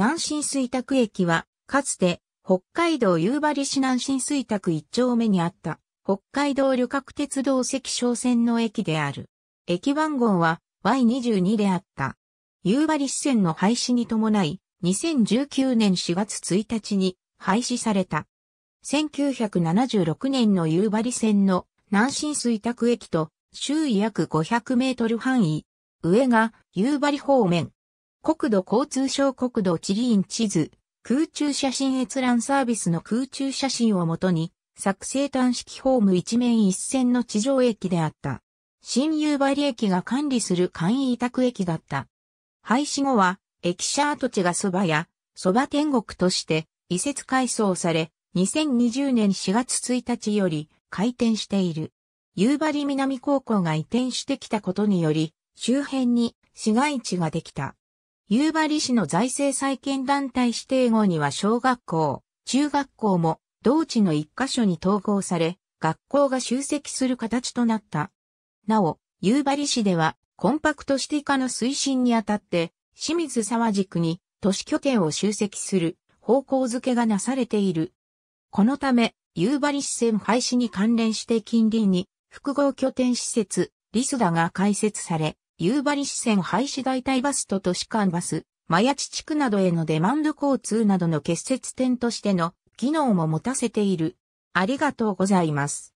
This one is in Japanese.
南新水拓駅は、かつて、北海道夕張市南新水拓一丁目にあった、北海道旅客鉄道赤小線の駅である。駅番号は Y22 であった。夕張支線の廃止に伴い、2019年4月1日に廃止された。1976年の夕張線の南新水拓駅と周囲約500メートル範囲、上が夕張方面、国土交通省国土地理院地図、空中写真閲覧サービスの空中写真をもとに、作成端式ホーム一面一線の地上駅であった。新夕張駅が管理する簡易委託駅だった。廃止後は、駅舎跡地が蕎麦屋、蕎麦天国として移設改装され、2020年4月1日より開店している。夕張南高校が移転してきたことにより、周辺に市街地ができた。夕張市の財政再建団体指定後には小学校、中学校も同地の一箇所に統合され、学校が集積する形となった。なお、夕張市ではコンパクトシティ化の推進にあたって、清水沢地区に都市拠点を集積する方向づけがなされている。このため、夕張市線廃止に関連して近隣に複合拠点施設、リスダが開設され、夕張市線廃止代替バスと都市間バス、マヤ地地区などへのデマンド交通などの結節点としての機能も持たせている。ありがとうございます。